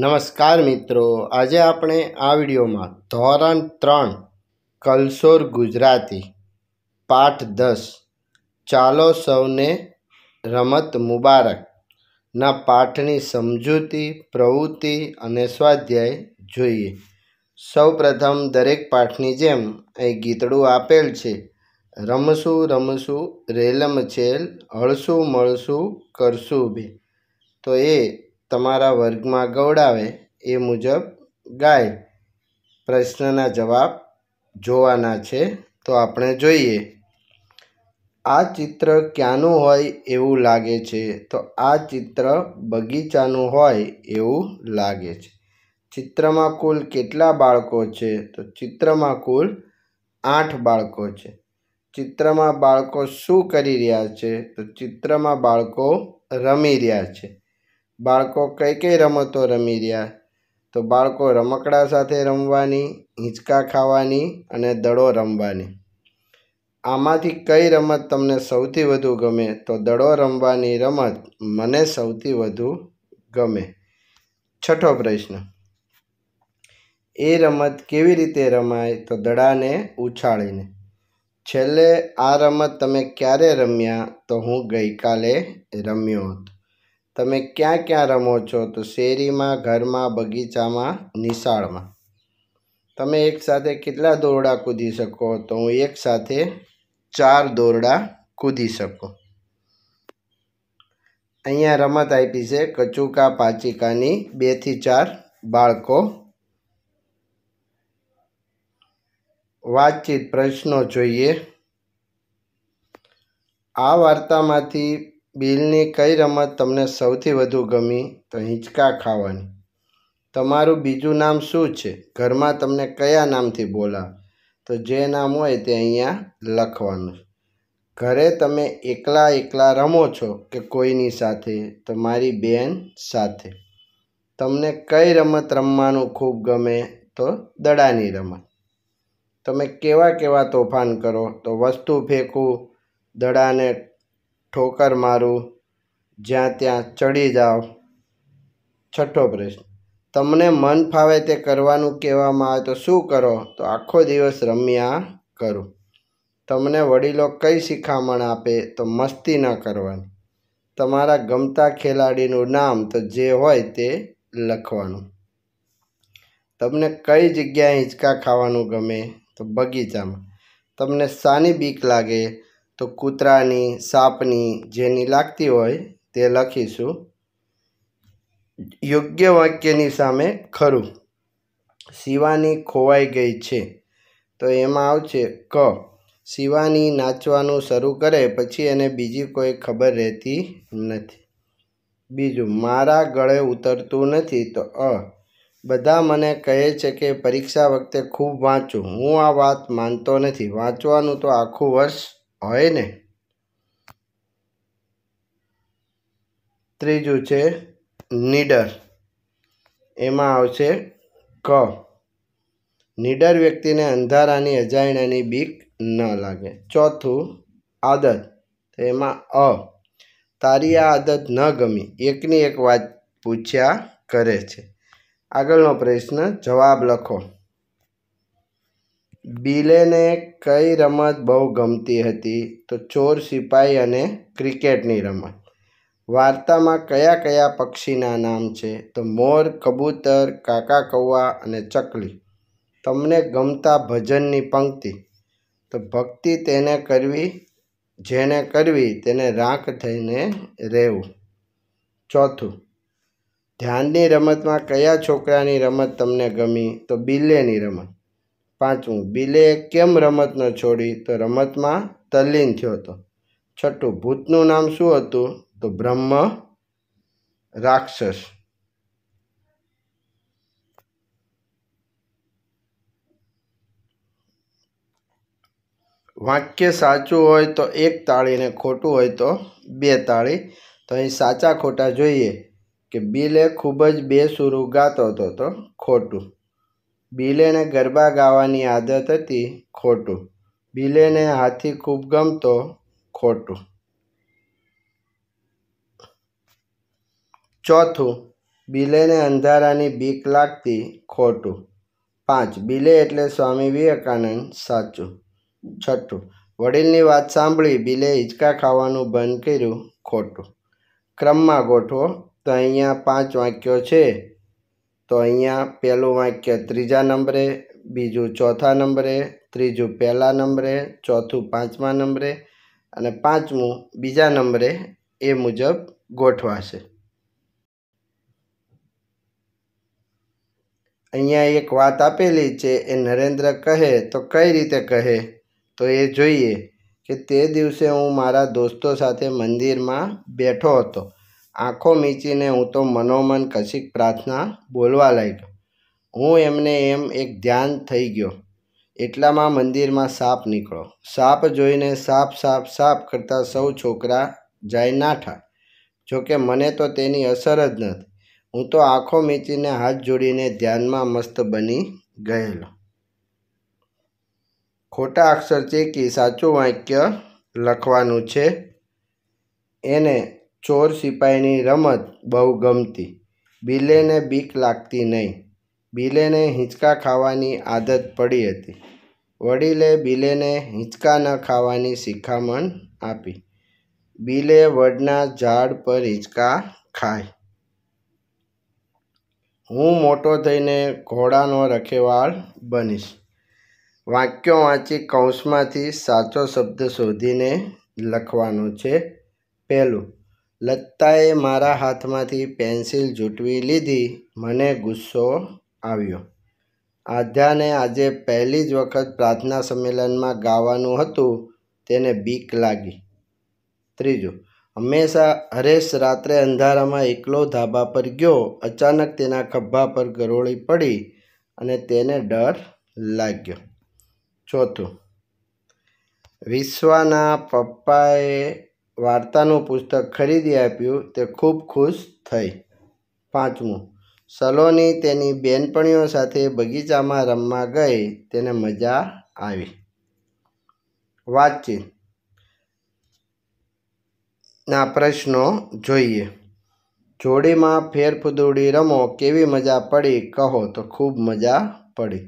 નમસ્કાર મિત્રો આજે આપણે આ વિડીયોમાં ધોરણ ત્રણ કલસોર ગુજરાતી પાઠ દસ ચાલો સૌને રમત મુબારકના પાઠની સમજૂતી પ્રવૃત્તિ અને સ્વાધ્યાય જોઈએ સૌપ્રથમ દરેક પાઠની જેમ એ ગીતડું આપેલ છે રમશું રમશું રેલમ છેલ હળશું મળશું કરશું બે તો એ તમારા વર્ગમાં ગવડાવે એ મુજબ ગાય પ્રશ્નના જવાબ જોવાના છે તો આપણે જોઈએ આ ચિત્ર ક્યાંનું હોય એવું લાગે છે તો આ ચિત્ર બગીચાનું હોય એવું લાગે છે ચિત્રમાં કુલ કેટલા બાળકો છે તો ચિત્રમાં કુલ આઠ બાળકો છે ચિત્રમાં બાળકો શું કરી રહ્યા છે તો ચિત્રમાં બાળકો રમી રહ્યા છે બાળકો કઈ કઈ રમતો રમી રહ્યા તો બાળકો રમકડા સાથે રમવાની હિંચકા ખાવાની અને દડો રમવાની આમાંથી કઈ રમત તમને સૌથી વધુ ગમે તો દડો રમવાની રમત મને સૌથી વધુ ગમે છઠ્ઠો પ્રશ્ન એ રમત કેવી રીતે રમાય તો દડાને ઉછાળીને છેલ્લે આ રમત તમે ક્યારે રમ્યા તો હું ગઈકાલે રમ્યો હતો તમે ક્યાં ક્યાં રમો છો તો શેરીમાં ઘરમાં બગીચામાં નિશાળમાં તમે એકસાથે કેટલા દોરડા કૂદી શકો તો હું એક સાથે ચાર દોરડા કૂદી શકું અહીંયા રમત આપી છે કચુકા પાચિકાની બેથી ચાર બાળકો વાતચીત પ્રશ્નો જોઈએ આ વાર્તામાંથી બિલની કઈ રમત તમને સૌથી વધુ ગમી તો હિંચકા ખાવાની તમારું બીજું નામ શું છે ઘરમાં તમને કયા નામથી બોલાવે તો જે નામ હોય તે અહીંયા લખવાનું ઘરે તમે એકલા એકલા રમો છો કે કોઈની સાથે તો મારી બેન સાથે તમને કઈ રમત રમવાનું ખૂબ ગમે તો દડાની રમત તમે કેવા કેવા તોફાન કરો તો વસ્તુ ફેંકું દડાને ઠોકર મારું જ્યાં ત્યાં ચડી જાઓ છઠ્ઠો પ્રશ્ન તમને મન ફાવે તે કરવાનું કહેવામાં આવે તો શું કરો તો આખો દિવસ રમ્યા કરો તમને વડીલો કઈ શિખામણ આપે તો મસ્તી ન કરવાની તમારા ગમતા ખેલાડીનું નામ તો જે હોય તે લખવાનું તમને કઈ જગ્યાએ હિંચકા ખાવાનું ગમે તો બગીચામાં તમને સાની બીક લાગે તો કૂતરાની સાપની જેની લાગતી હોય તે લખીશું યોગ્ય વાક્યની સામે ખરું શિવાની ખોવાઈ ગઈ છે તો એમાં આવશે ક શિવાની નાચવાનું શરૂ કરે પછી એને બીજી કોઈ ખબર રહેતી નથી બીજું મારા ગળે ઉતરતું નથી તો અ બધા મને કહે છે કે પરીક્ષા વખતે ખૂબ વાંચું હું આ વાત માનતો નથી વાંચવાનું તો આખું વર્ષ હોય ને ત્રીજું છે નીડર એમાં આવશે ક નીડર વ્યક્તિને અંધારાની અજાણ્યાની બીક ન લાગે ચોથું આદત તો એમાં અ તારી આ આદત ન ગમી એકની એક વાત પૂછ્યા કરે છે આગળનો પ્રશ્ન જવાબ લખો બિલેને કઈ રમત બહુ ગમતી હતી તો ચોર સિપાઈ અને ક્રિકેટની રમત વાર્તામાં કયા કયા પક્ષીના નામ છે તો મોર કબૂતર કાકા કૌવા અને ચકલી તમને ગમતા ભજનની પંક્તિ તો ભક્તિ તેને કરવી જેને કરવી તેને રાખ થઈને રહેવું ચોથું ધ્યાનની રમતમાં કયા છોકરાની રમત તમને ગમી તો બિલેની રમત પાંચમું બિલે કેમ રમત ન છોડી તો રમતમાં તલ્લીન થયો હતો છઠ્ઠું ભૂતનું નામ શું હતું તો બ્રહ્મ રાક્ષસ વાક્ય સાચું હોય તો એક તાળી ને ખોટું હોય તો બે તાળી તો અહીં સાચા ખોટા જોઈએ કે બિલે ખૂબ જ બે સુરું ગાતો હતો તો ખોટું બિલેને ગરબા ગાવાની આદત હતી ખોટું બિલેને હાથી ખૂબ ગમતો ખોટું ચોથું બિલેને અંધારાની બીક લાગતી ખોટું પાંચ બિલે એટલે સ્વામી વિવેકાનંદ સાચું છઠ્ઠું વડીલની વાત સાંભળી બિલે હિંચકા ખાવાનું બંધ કર્યું ખોટું ક્રમમાં ગોઠવો તો અહીંયા પાંચ વાક્યો છે તો અહીંયા પહેલું વાક્ય ત્રીજા નંબરે બીજું ચોથા નંબરે ત્રીજું પહેલા નંબરે ચોથું પાંચમા નંબરે અને પાંચમું બીજા નંબરે એ મુજબ ગોઠવાશે અહીંયા એક વાત આપેલી છે એ નરેન્દ્ર કહે તો કઈ રીતે કહે તો એ જોઈએ કે તે દિવસે હું મારા દોસ્તો સાથે મંદિરમાં બેઠો હતો આંખો મીચીને હું તો મનોમન કશીક પ્રાર્થના બોલવા લાગ્યો હું એમને એમ એક ધ્યાન થઈ ગયો એટલામાં મંદિરમાં સાપ નીકળો સાપ જોઈને સાપ સાપ સાપ કરતાં સૌ છોકરા જાય નાઠા જોકે મને તો તેની અસર જ નથી હું તો આંખો મીચીને હાથ જોડીને ધ્યાનમાં મસ્ત બની ગયેલો ખોટા અક્ષર છે ચેકી સાચું વાક્ય લખવાનું છે એને ચોર સિપાહીની રમત બહુ ગમતી બિલેને બીક લાગતી નહીં બિલેને હિંચકા ખાવાની આદત પડી હતી વડીલે બિલેને હિંચકા ન ખાવાની શિખામણ આપી બિલે વડના ઝાડ પર હિંચકા ખાય હું મોટો થઈને ઘોડાનો રખેવાળ બનીશ વાક્યો વાંચી કૌંસમાંથી સાચો શબ્દ શોધીને લખવાનો છે પહેલું લત્તાએ મારા હાથમાંથી પેન્સિલ જૂટવી લીધી મને ગુસ્સો આવ્યો આધ્યાને આજે પહેલી જ વખત પ્રાર્થના સંમેલનમાં ગાવાનું હતું તેને બીક લાગી ત્રીજું હંમેશા હરેશ રાત્રે અંધારામાં એકલો ધાબા પર ગયો અચાનક તેના ખભા પર ગરોળી પડી અને તેને ડર લાગ્યો ચોથું વિશ્વાના પપ્પાએ વાર્તાનું પુસ્તક ખરીદી આપ્યું તે ખૂબ ખુશ થઈ પાંચમું સલોની તેની બેનપણીઓ સાથે બગીચામાં રમવા ગઈ તેને મજા આવી વાતચીત ના પ્રશ્નો જોઈએ જોડીમાં ફેરફુદુડી રમો કેવી મજા પડી કહો તો ખૂબ મજા પડી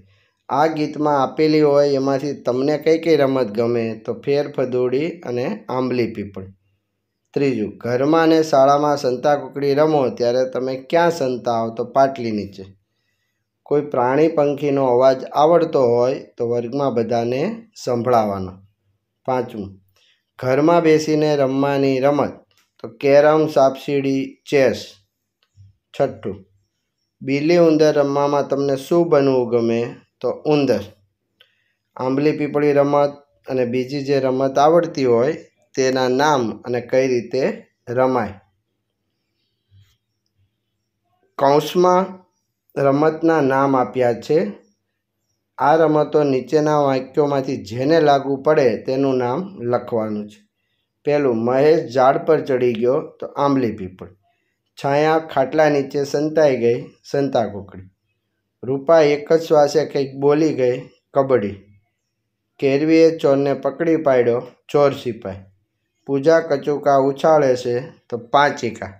આ ગીતમાં આપેલી હોય એમાંથી તમને કઈ કઈ રમત ગમે તો ફેર ફદોડી અને આંબલી પીપળ ત્રીજું ઘરમાં અને શાળામાં સંતા કુકડી રમો ત્યારે તમે ક્યાં સંતાઓ તો પાટલી નીચે કોઈ પ્રાણી પંખીનો અવાજ આવડતો હોય તો વર્ગમાં બધાને સંભળાવાનો પાંચમું ઘરમાં બેસીને રમવાની રમત તો કેરમ સાપસીડી ચેસ છઠ્ઠું બીલી ઉંદર રમવામાં તમને શું બનવું ગમે તો ઉંદર આંબલી પીપળી રમત અને બીજી જે રમત આવડતી હોય તેના નામ અને કઈ રીતે રમાય કૌંસમાં રમતના નામ આપ્યા છે આ રમતો નીચેના વાક્યોમાંથી જેને લાગુ પડે તેનું નામ લખવાનું છે પહેલું મહેશ ઝાડ પર ચડી ગયો તો આંબલી પીપળ છાયા ખાટલા નીચે સંતાઈ ગઈ સંતા કોકડી રૂપા એક જ શ્વાસે કંઈક બોલી ગઈ કબડ્ડી કેરવીએ ચોરને પકડી પાડ્યો ચોર સિપાઈ પૂજા કચુકા ઉછાળે છે તો પાંચિકા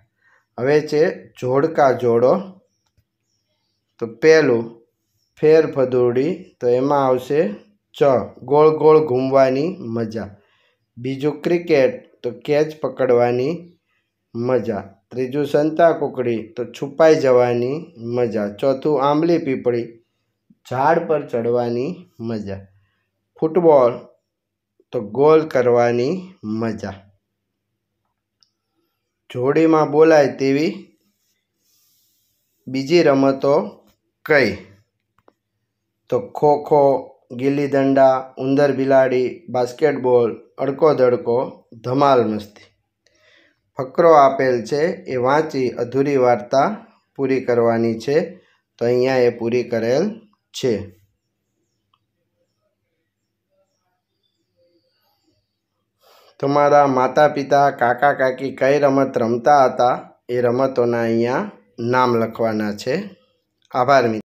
હવે છે જોડકા જોડો તો પહેલું ફેર ફદુડી તો એમાં આવશે ચ ગોળ ગોળ ઘૂમવાની મજા બીજું ક્રિકેટ તો કેચ પકડવાની મજા ત્રીજું સંતા કુકડી તો છુપાઈ જવાની મજા ચોથું આંબલી પીપળી ઝાડ પર ચડવાની મજા ફૂટબોલ તો ગોલ કરવાની મજા જોડીમાં બોલાય તેવી બીજી રમતો કઈ તો ખો ખો ગીલી દંડા ઉંદર બિલાડી બાસ્કેટબોલ અડકો દડકો ધમાલ મસ્તી ફકરો આપેલ છે એ વાંચી અધૂરી વાર્તા પૂરી કરવાની છે તો અહીંયા એ પૂરી કરેલ છે તમારા માતા પિતા કાકા કાકી કઈ રમત રમતા હતા એ રમતોના અહીંયા નામ લખવાના છે આભાર મિત્ર